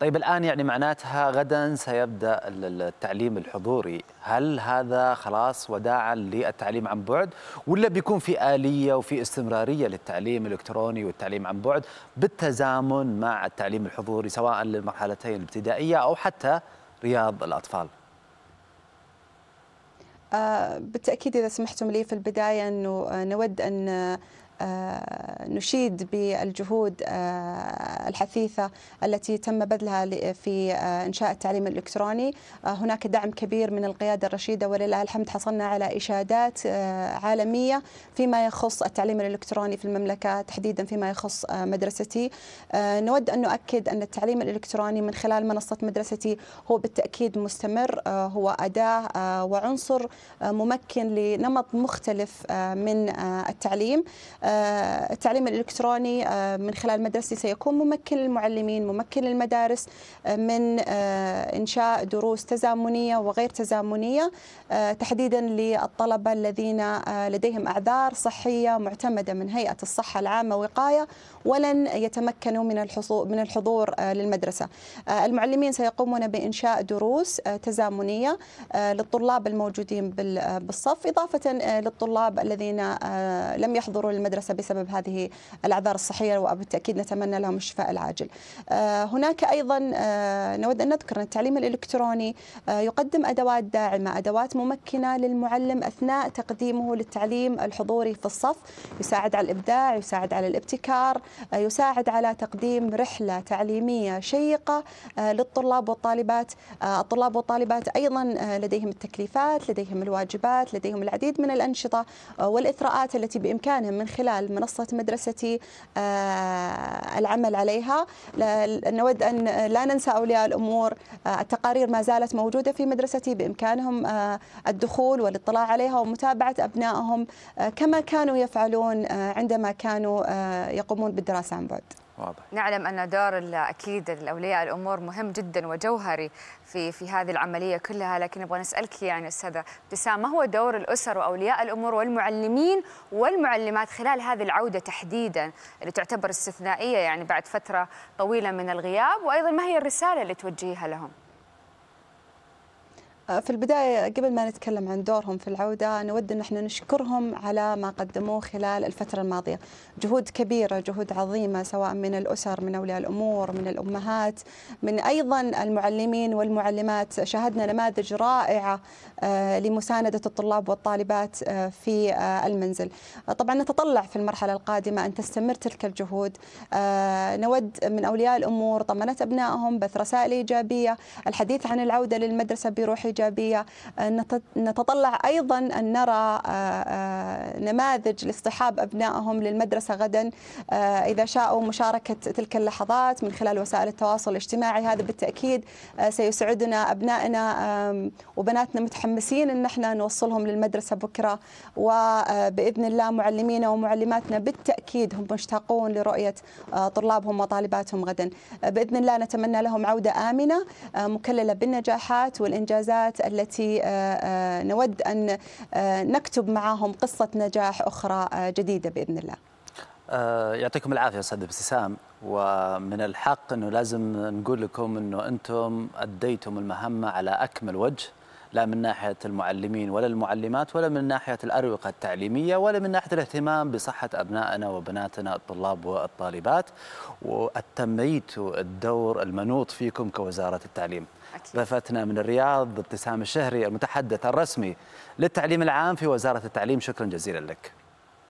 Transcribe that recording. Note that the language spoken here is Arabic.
طيب الآن يعني معناتها غدا سيبدأ التعليم الحضوري هل هذا خلاص وداعا للتعليم عن بعد ولا بيكون في آلية وفي استمرارية للتعليم الإلكتروني والتعليم عن بعد بالتزامن مع التعليم الحضوري سواء للمرحلتين الابتدائية أو حتى رياض الأطفال آه، بالتأكيد إذا سمحتم لي في البداية أنه آه، نود أن آه، نشيد بالجهود آه، الحثيثة التي تم بذلها في آه، إنشاء التعليم الإلكتروني آه، هناك دعم كبير من القيادة الرشيدة ولله الحمد حصلنا على إشادات عالمية فيما يخص التعليم الإلكتروني في المملكة تحديدا فيما يخص مدرستي نود أن نؤكد أن التعليم الإلكتروني من خلال منصة مدرستي هو بالتأكيد مستمر هو أداة وعنصر ممكن لنمط مختلف من التعليم آه، التعليم الإلكتروني آه، من خلال مدرستي سيكون ممكن للمعلمين ممكن للمدارس آه، من إنشاء دروس تزامنية وغير تزامنية تحديدا للطلبة الذين لديهم أعذار صحية معتمدة من هيئة الصحة العامة وقاية ولن يتمكنوا من الحصول من الحضور للمدرسة المعلمين سيقومون بإنشاء دروس تزامنية للطلاب الموجودين بالصف إضافة للطلاب الذين لم يحضروا للمدرسة المدرسة بسبب هذه الأعذار الصحية وبالتأكيد نتمنى لهم الشفاء العاجل آه، هناك أيضا آه، نود أن نذكر أن التعليم الإلكتروني آه، يقدم أدوات داعمة أدوات ممكنة للمعلم أثناء تقديمه للتعليم الحضوري في الصف يساعد على الإبداع يساعد على الابتكار يساعد على تقديم رحلة تعليمية شيقة للطلاب والطالبات الطلاب والطالبات أيضا لديهم التكليفات لديهم الواجبات لديهم العديد من الأنشطة والإثراءات التي بإمكانهم من خلال خلال منصة مدرستي آه، العمل عليها نود أن لا ننسى أولياء الأمور آه، التقارير ما زالت موجودة في مدرستي بإمكانهم آه، الدخول والاطلاع عليها ومتابعة أبنائهم كما كانوا يفعلون عندما كانوا يقومون بالدراسة عن بعد واضح. نعلم أن دور أكيد الأولياء الأمور مهم جدا وجوهري في في هذه العملية كلها لكن أبغى نسألك يعني أستاذة ابتسام ما هو دور الأسر وأولياء الأمور والمعلمين والمعلمات خلال هذه العودة تحديدا اللي تعتبر استثنائية يعني بعد فترة طويلة من الغياب وأيضا ما هي الرسالة اللي توجهيها لهم؟ في البداية قبل ما نتكلم عن دورهم في العودة نود أن احنا نشكرهم على ما قدموه خلال الفترة الماضية جهود كبيرة جهود عظيمة سواء من الأسر من أولياء الأمور من الأمهات من أيضا المعلمين والمعلمات شاهدنا نماذج رائعة آه، لمساندة الطلاب والطالبات آه، في آه، المنزل طبعا نتطلع في المرحلة القادمة أن تستمر تلك الجهود نود من أولياء الأمور طمنت أبنائهم بث رسائل إيجابية الحديث عن العودة للمدرسة بروح إيجابية آه، نتطلع أيضا أن نرى آه، آه، نماذج لاصطحاب أبنائهم للمدرسة غدا إذا شاءوا مشاركة تلك اللحظات من خلال وسائل التواصل الاجتماعي هذا بالتأكيد سيسعدنا أبنائنا وبناتنا متحمسين أن احنا نوصلهم للمدرسة بكرة وبإذن الله معلمينا ومعلماتنا بالتأكيد هم مشتاقون لرؤية طلابهم وطالباتهم غدا بإذن الله نتمنى لهم عودة آمنة مكللة بالنجاحات والإنجازات الخطوات التي آه، آه، نود أن آه، نكتب معهم قصة نجاح أخرى جديدة بإذن الله يعطيكم العافيه استاذ ابتسام ومن الحق انه لازم نقول لكم انه انتم اديتم المهمه على اكمل وجه لا من ناحية المعلمين ولا المعلمات ولا من ناحية الأروقة التعليمية ولا من ناحية الاهتمام بصحة أبنائنا وبناتنا الطلاب والطالبات والتميت الدور المنوط فيكم كوزارة التعليم أكيد. ضيفتنا من الرياض ابتسام الشهري المتحدث الرسمي للتعليم العام في وزارة التعليم شكرا جزيلا لك